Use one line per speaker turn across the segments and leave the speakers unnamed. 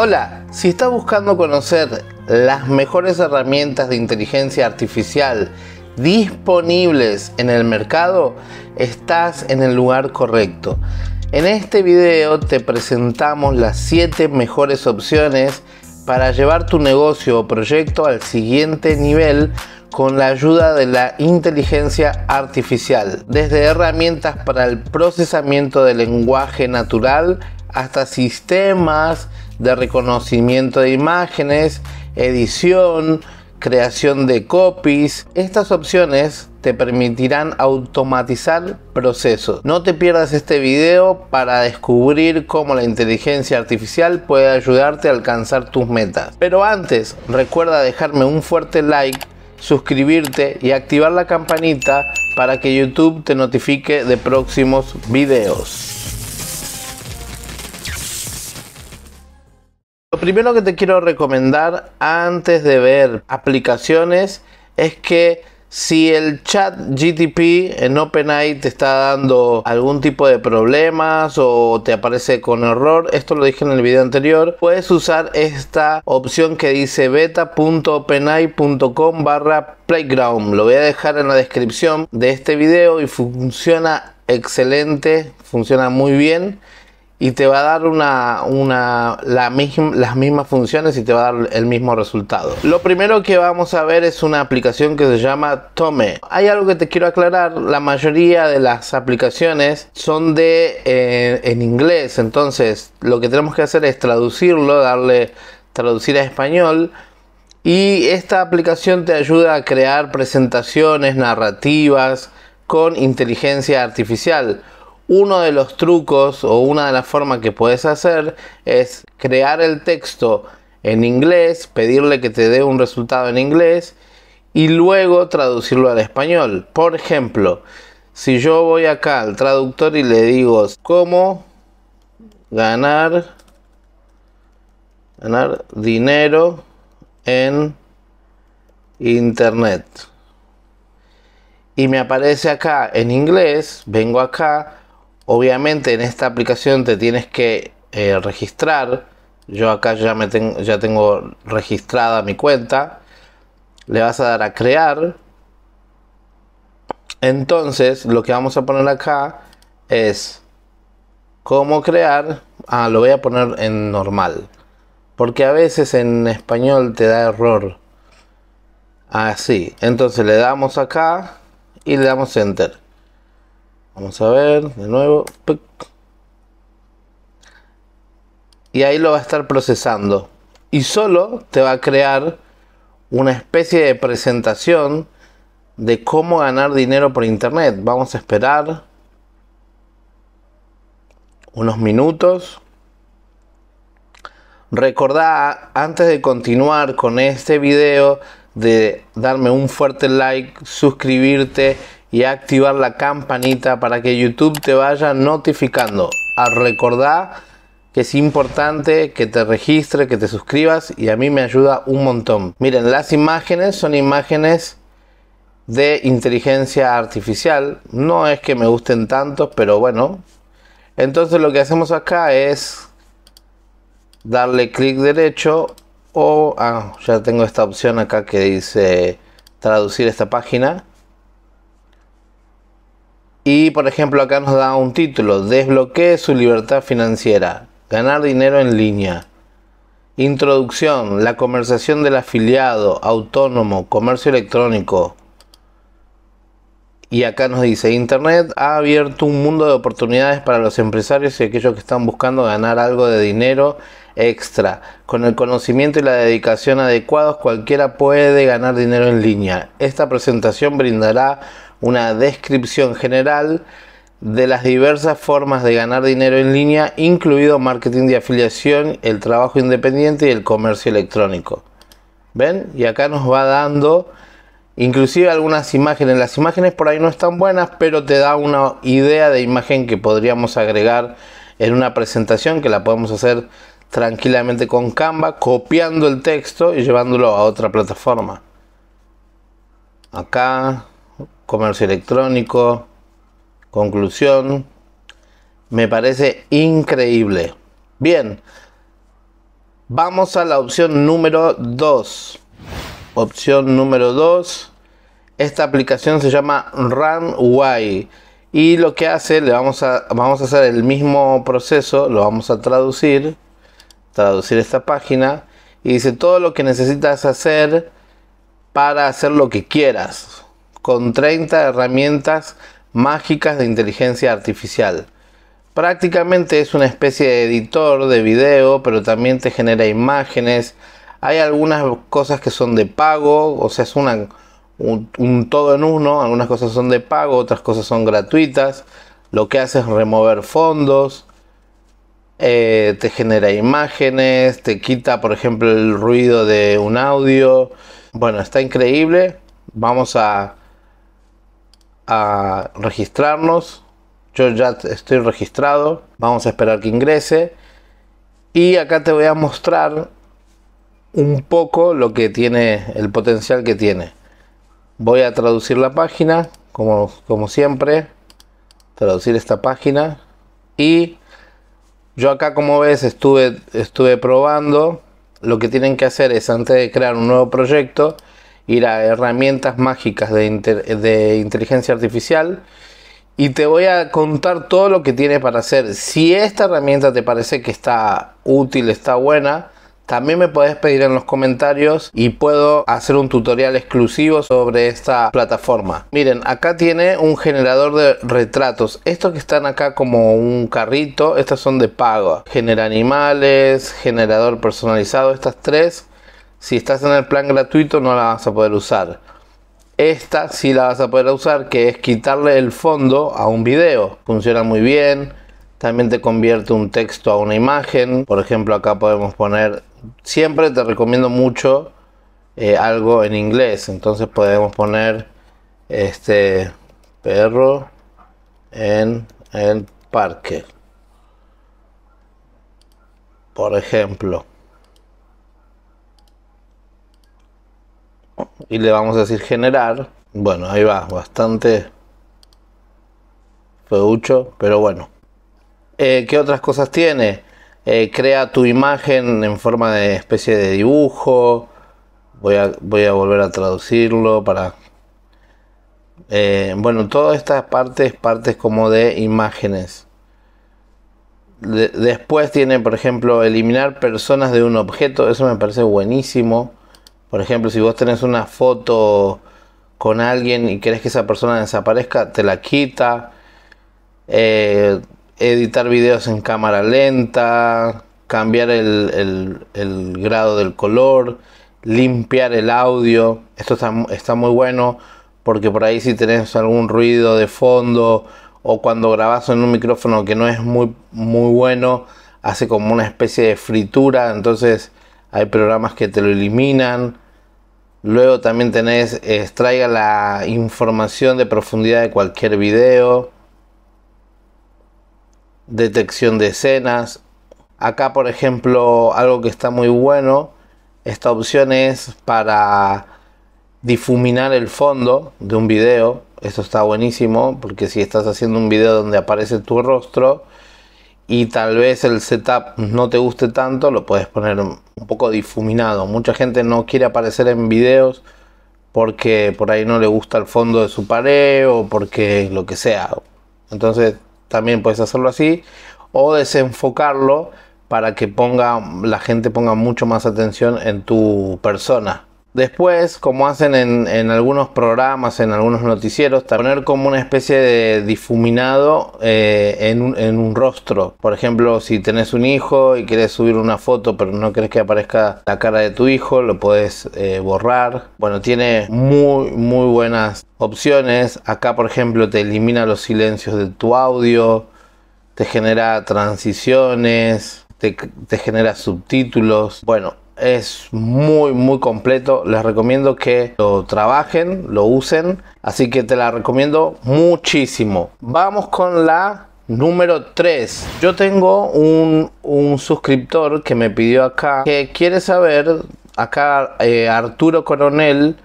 Hola, si estás buscando conocer las mejores herramientas de inteligencia artificial disponibles en el mercado, estás en el lugar correcto. En este video te presentamos las 7 mejores opciones para llevar tu negocio o proyecto al siguiente nivel con la ayuda de la inteligencia artificial, desde herramientas para el procesamiento del lenguaje natural, hasta sistemas de reconocimiento de imágenes, edición, creación de copies. Estas opciones te permitirán automatizar procesos. No te pierdas este video para descubrir cómo la inteligencia artificial puede ayudarte a alcanzar tus metas. Pero antes, recuerda dejarme un fuerte like, suscribirte y activar la campanita para que YouTube te notifique de próximos videos. primero que te quiero recomendar antes de ver aplicaciones es que si el chat GTP en OpenAI te está dando algún tipo de problemas o te aparece con error, esto lo dije en el video anterior, puedes usar esta opción que dice beta.openai.com barra playground. Lo voy a dejar en la descripción de este video y funciona excelente, funciona muy bien y te va a dar las mismas funciones y te va a dar el mismo resultado. Lo primero que vamos a ver es una aplicación que se llama Tome. Hay algo que te quiero aclarar, la mayoría de las aplicaciones son de eh, en inglés, entonces lo que tenemos que hacer es traducirlo, darle traducir a español. Y esta aplicación te ayuda a crear presentaciones narrativas con inteligencia artificial. Uno de los trucos o una de las formas que puedes hacer es crear el texto en inglés, pedirle que te dé un resultado en inglés y luego traducirlo al español. Por ejemplo, si yo voy acá al traductor y le digo cómo ganar ganar dinero en internet y me aparece acá en inglés, vengo acá Obviamente en esta aplicación te tienes que eh, registrar. Yo acá ya, me tengo, ya tengo registrada mi cuenta. Le vas a dar a crear. Entonces lo que vamos a poner acá es cómo crear. Ah, lo voy a poner en normal. Porque a veces en español te da error. Así. Ah, Entonces le damos acá y le damos enter. Vamos a ver, de nuevo. Y ahí lo va a estar procesando. Y solo te va a crear una especie de presentación de cómo ganar dinero por internet. Vamos a esperar unos minutos. Recordá, antes de continuar con este video, de darme un fuerte like, suscribirte y activar la campanita para que YouTube te vaya notificando. A recordar que es importante que te registres, que te suscribas y a mí me ayuda un montón. Miren, las imágenes son imágenes de inteligencia artificial. No es que me gusten tantos, pero bueno. Entonces lo que hacemos acá es darle clic derecho o ah, ya tengo esta opción acá que dice traducir esta página. Y por ejemplo acá nos da un título, desbloquee su libertad financiera, ganar dinero en línea. Introducción, la conversación del afiliado, autónomo, comercio electrónico. Y acá nos dice, Internet ha abierto un mundo de oportunidades para los empresarios y aquellos que están buscando ganar algo de dinero extra. Con el conocimiento y la dedicación adecuados, cualquiera puede ganar dinero en línea. Esta presentación brindará una descripción general de las diversas formas de ganar dinero en línea, incluido marketing de afiliación, el trabajo independiente y el comercio electrónico. ¿Ven? Y acá nos va dando inclusive algunas imágenes. Las imágenes por ahí no están buenas, pero te da una idea de imagen que podríamos agregar en una presentación que la podemos hacer tranquilamente con Canva, copiando el texto y llevándolo a otra plataforma. Acá comercio electrónico. Conclusión, me parece increíble. Bien, vamos a la opción número 2. Opción número 2. Esta aplicación se llama Runway. Y lo que hace, le vamos a, vamos a hacer el mismo proceso, lo vamos a traducir. Traducir esta página. Y dice todo lo que necesitas hacer para hacer lo que quieras con 30 herramientas mágicas de inteligencia artificial. Prácticamente es una especie de editor de video, pero también te genera imágenes. Hay algunas cosas que son de pago, o sea, es un, todo en uno. Algunas cosas son de pago, otras cosas son gratuitas. Lo que hace es remover fondos, eh, te genera imágenes, te quita, por ejemplo, el ruido de un audio. Bueno, está increíble. Vamos a a registrarnos. Yo ya estoy registrado. Vamos a esperar que ingrese. Y acá te voy a mostrar un poco lo que tiene, el potencial que tiene. Voy a traducir la página, como, como siempre. Traducir esta página. Y yo acá, como ves, estuve, estuve probando. Lo que tienen que hacer es, antes de crear un nuevo proyecto, ir a herramientas mágicas de, de inteligencia artificial y te voy a contar todo lo que tiene para hacer. Si esta herramienta te parece que está útil, está buena, también me puedes pedir en los comentarios y puedo hacer un tutorial exclusivo sobre esta plataforma. Miren, acá tiene un generador de retratos. Estos que están acá como un carrito, estas son de pago. Genera animales, generador personalizado, estas tres si estás en el plan gratuito no la vas a poder usar. Esta sí la vas a poder usar, que es quitarle el fondo a un video. Funciona muy bien. También te convierte un texto a una imagen. Por ejemplo, acá podemos poner, siempre te recomiendo mucho eh, algo en inglés. Entonces podemos poner este perro en el parque. Por ejemplo. y le vamos a decir generar. Bueno, ahí va, bastante feucho, pero bueno. Eh, ¿Qué otras cosas tiene? Eh, crea tu imagen en forma de especie de dibujo. Voy a, volver a traducirlo para... Eh, bueno, todas estas partes, partes como de imágenes. después tiene, por ejemplo, eliminar personas de un objeto. Eso me parece buenísimo. Por ejemplo, si vos tenés una foto con alguien y querés que esa persona desaparezca, te la quita. Eh, editar videos en cámara lenta, cambiar el, grado del color, limpiar el audio. Esto está, muy bueno porque por ahí si tenés algún ruido de fondo o cuando grabas en un micrófono que no es muy, muy bueno, hace como una especie de fritura. Entonces hay programas que te lo eliminan. Luego también tenés, extraiga la información de profundidad de cualquier video. Detección de escenas. Acá, por ejemplo, algo que está muy bueno. Esta opción es para difuminar el fondo de un video. Esto está buenísimo porque si estás haciendo un video donde aparece tu rostro, y tal vez el setup no te guste tanto, lo puedes poner un poco difuminado. Mucha gente no quiere aparecer en videos porque por ahí no le gusta el fondo de su pared o porque lo que sea. Entonces también puedes hacerlo así o desenfocarlo para que ponga, la gente ponga mucho más atención en tu persona. Después, como hacen en, algunos programas, en algunos noticieros, poner como una especie de difuminado eh, en, un, rostro. Por ejemplo, si tenés un hijo y quieres subir una foto, pero no querés que aparezca la cara de tu hijo, lo puedes eh, borrar. Bueno, tiene muy, muy buenas opciones. Acá, por ejemplo, te elimina los silencios de tu audio, te genera transiciones, te, te genera subtítulos. Bueno, es muy muy completo les recomiendo que lo trabajen lo usen así que te la recomiendo muchísimo vamos con la Número 3. Yo tengo un, un, suscriptor que me pidió acá que quiere saber, acá eh, Arturo Coronel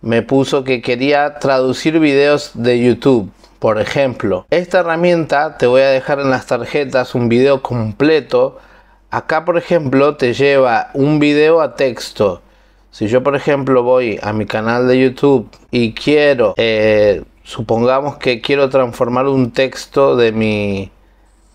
me puso que quería traducir videos de YouTube. Por ejemplo, esta herramienta te voy a dejar en las tarjetas un video completo Acá, por ejemplo, te lleva un video a texto. Si yo, por ejemplo, voy a mi canal de YouTube y quiero, eh, supongamos que quiero transformar un texto de mi,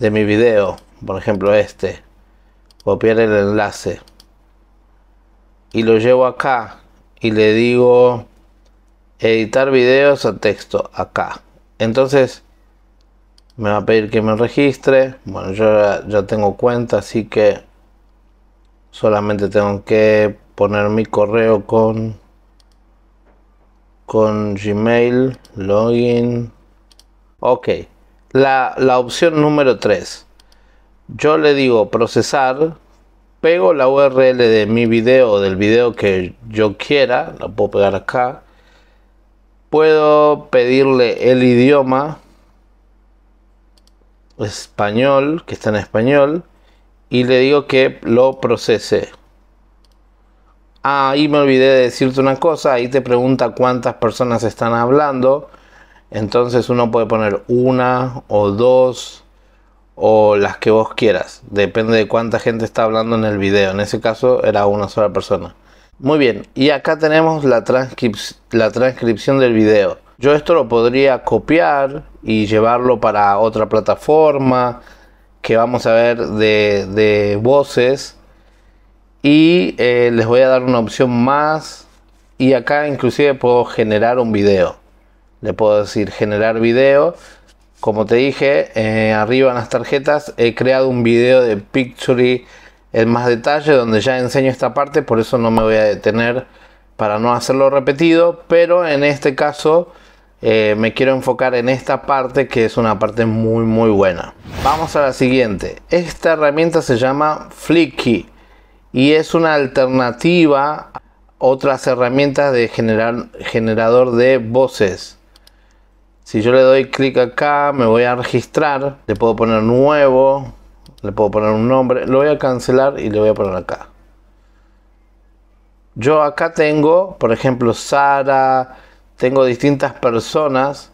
de mi video, por ejemplo este, copiar el enlace y lo llevo acá y le digo editar videos a texto acá. Entonces me va a pedir que me registre. Bueno, yo ya tengo cuenta, así que solamente tengo que poner mi correo con con Gmail, login. Ok, la, la opción número 3. Yo le digo procesar, pego la URL de mi video o del video que yo quiera, la puedo pegar acá. Puedo pedirle el idioma, español, que está en español, y le digo que lo procese. Ahí me olvidé de decirte una cosa, ahí te pregunta cuántas personas están hablando. Entonces uno puede poner una o dos o las que vos quieras. Depende de cuánta gente está hablando en el video. En ese caso era una sola persona. Muy bien, y acá tenemos la, la transcripción del video. Yo esto lo podría copiar y llevarlo para otra plataforma que vamos a ver de, voces. Y eh, les voy a dar una opción más. Y acá inclusive puedo generar un video. Le puedo decir generar video. Como te dije, eh, arriba en las tarjetas he creado un video de Picture en más detalle donde ya enseño esta parte. Por eso no me voy a detener para no hacerlo repetido. Pero en este caso eh, me quiero enfocar en esta parte que es una parte muy muy buena. Vamos a la siguiente. Esta herramienta se llama Flicky y es una alternativa a otras herramientas de generar, generador de voces. Si yo le doy clic acá, me voy a registrar, le puedo poner nuevo, le puedo poner un nombre, lo voy a cancelar y le voy a poner acá. Yo acá tengo, por ejemplo, Sara, tengo distintas personas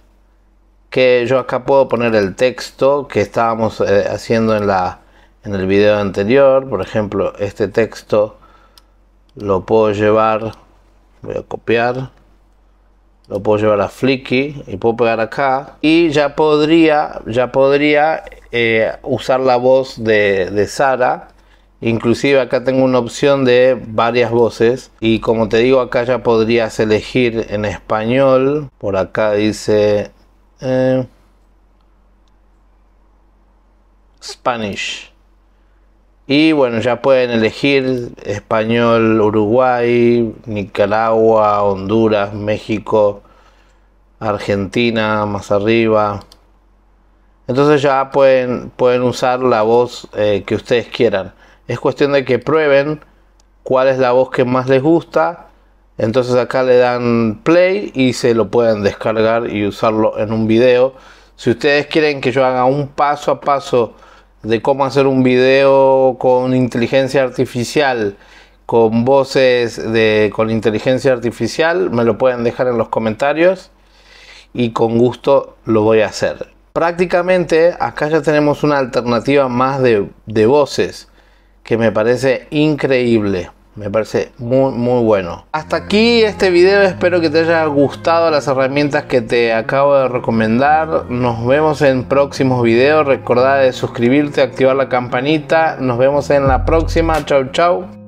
que yo acá puedo poner el texto que estábamos eh, haciendo en, la, en el video anterior. Por ejemplo, este texto lo puedo llevar, voy a copiar, lo puedo llevar a Flicky y puedo pegar acá. Y ya podría, ya podría eh, usar la voz de, de Sara Inclusive acá tengo una opción de varias voces y como te digo acá ya podrías elegir en español. Por acá dice eh, Spanish. Y bueno, ya pueden elegir español, Uruguay, Nicaragua, Honduras, México, Argentina, más arriba. Entonces ya pueden, usar la voz eh, que ustedes quieran. Es cuestión de que prueben cuál es la voz que más les gusta. Entonces acá le dan play y se lo pueden descargar y usarlo en un video. Si ustedes quieren que yo haga un paso a paso de cómo hacer un video con inteligencia artificial, con voces de, con inteligencia artificial, me lo pueden dejar en los comentarios y con gusto lo voy a hacer. Prácticamente acá ya tenemos una alternativa más de, de voces que me parece increíble. Me parece muy muy bueno. Hasta aquí este video, espero que te haya gustado las herramientas que te acabo de recomendar. Nos vemos en próximos videos. Recordad de suscribirte, activar la campanita. Nos vemos en la próxima. Chau chau.